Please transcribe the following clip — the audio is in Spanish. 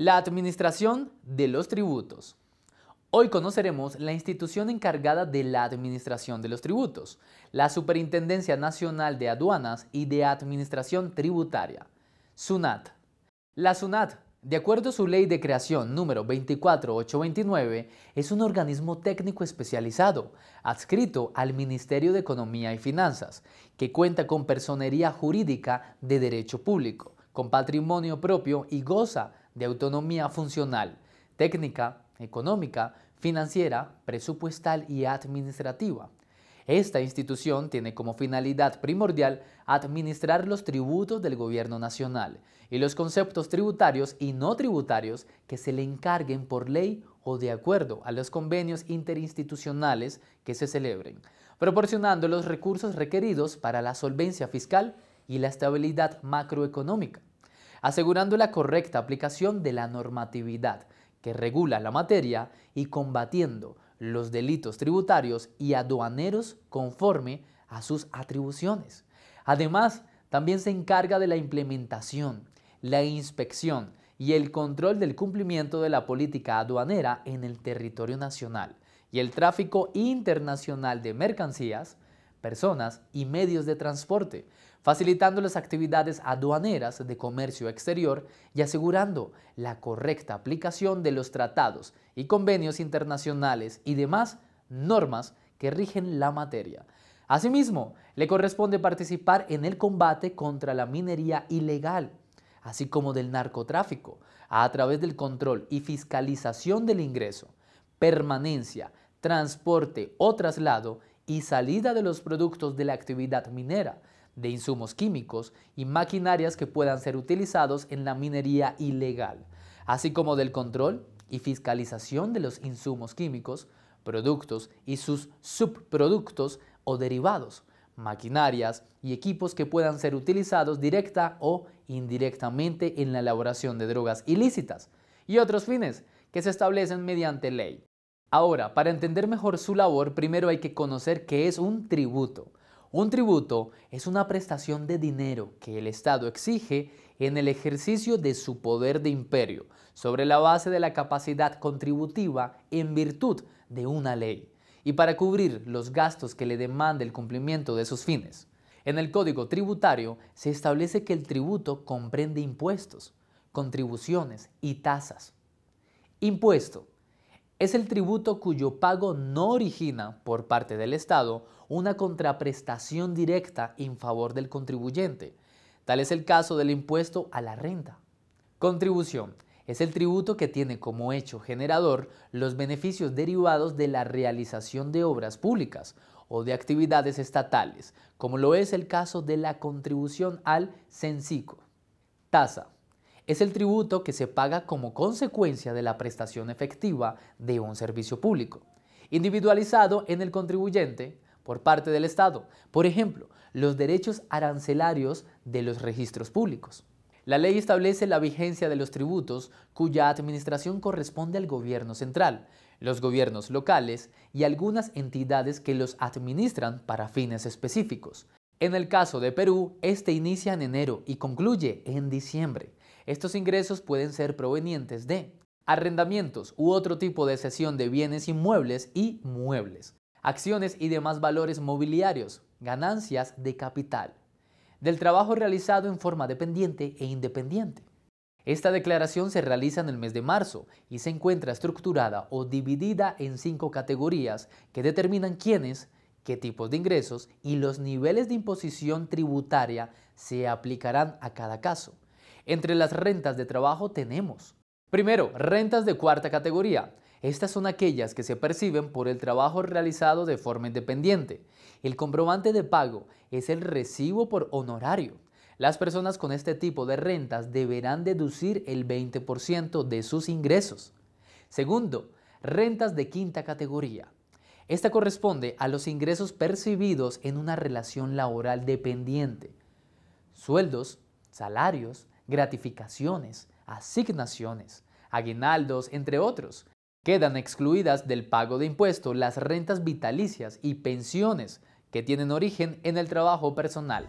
La Administración de los Tributos. Hoy conoceremos la institución encargada de la administración de los tributos, la Superintendencia Nacional de Aduanas y de Administración Tributaria, SUNAT. La SUNAT, de acuerdo a su ley de creación número 24829, es un organismo técnico especializado, adscrito al Ministerio de Economía y Finanzas, que cuenta con personería jurídica de derecho público, con patrimonio propio y goza de autonomía funcional, técnica, económica, financiera, presupuestal y administrativa. Esta institución tiene como finalidad primordial administrar los tributos del gobierno nacional y los conceptos tributarios y no tributarios que se le encarguen por ley o de acuerdo a los convenios interinstitucionales que se celebren, proporcionando los recursos requeridos para la solvencia fiscal y la estabilidad macroeconómica asegurando la correcta aplicación de la normatividad que regula la materia y combatiendo los delitos tributarios y aduaneros conforme a sus atribuciones. Además, también se encarga de la implementación, la inspección y el control del cumplimiento de la política aduanera en el territorio nacional y el tráfico internacional de mercancías, personas y medios de transporte, facilitando las actividades aduaneras de comercio exterior y asegurando la correcta aplicación de los tratados y convenios internacionales y demás normas que rigen la materia. Asimismo, le corresponde participar en el combate contra la minería ilegal, así como del narcotráfico, a través del control y fiscalización del ingreso, permanencia, transporte o traslado y salida de los productos de la actividad minera, de insumos químicos y maquinarias que puedan ser utilizados en la minería ilegal, así como del control y fiscalización de los insumos químicos, productos y sus subproductos o derivados, maquinarias y equipos que puedan ser utilizados directa o indirectamente en la elaboración de drogas ilícitas y otros fines que se establecen mediante ley. Ahora, para entender mejor su labor, primero hay que conocer qué es un tributo. Un tributo es una prestación de dinero que el Estado exige en el ejercicio de su poder de imperio, sobre la base de la capacidad contributiva en virtud de una ley, y para cubrir los gastos que le demanda el cumplimiento de sus fines. En el Código Tributario se establece que el tributo comprende impuestos, contribuciones y tasas. Impuesto es el tributo cuyo pago no origina, por parte del Estado, una contraprestación directa en favor del contribuyente. Tal es el caso del impuesto a la renta. Contribución. Es el tributo que tiene como hecho generador los beneficios derivados de la realización de obras públicas o de actividades estatales, como lo es el caso de la contribución al CENSICO. Tasa es el tributo que se paga como consecuencia de la prestación efectiva de un servicio público, individualizado en el contribuyente por parte del Estado, por ejemplo, los derechos arancelarios de los registros públicos. La ley establece la vigencia de los tributos cuya administración corresponde al gobierno central, los gobiernos locales y algunas entidades que los administran para fines específicos. En el caso de Perú, este inicia en enero y concluye en diciembre. Estos ingresos pueden ser provenientes de arrendamientos u otro tipo de cesión de bienes inmuebles y muebles, acciones y demás valores mobiliarios, ganancias de capital, del trabajo realizado en forma dependiente e independiente. Esta declaración se realiza en el mes de marzo y se encuentra estructurada o dividida en cinco categorías que determinan quiénes, qué tipos de ingresos y los niveles de imposición tributaria se aplicarán a cada caso. Entre las rentas de trabajo tenemos. Primero, rentas de cuarta categoría. Estas son aquellas que se perciben por el trabajo realizado de forma independiente. El comprobante de pago es el recibo por honorario. Las personas con este tipo de rentas deberán deducir el 20% de sus ingresos. Segundo, rentas de quinta categoría. Esta corresponde a los ingresos percibidos en una relación laboral dependiente. Sueldos, salarios, gratificaciones, asignaciones, aguinaldos, entre otros. Quedan excluidas del pago de impuestos las rentas vitalicias y pensiones que tienen origen en el trabajo personal.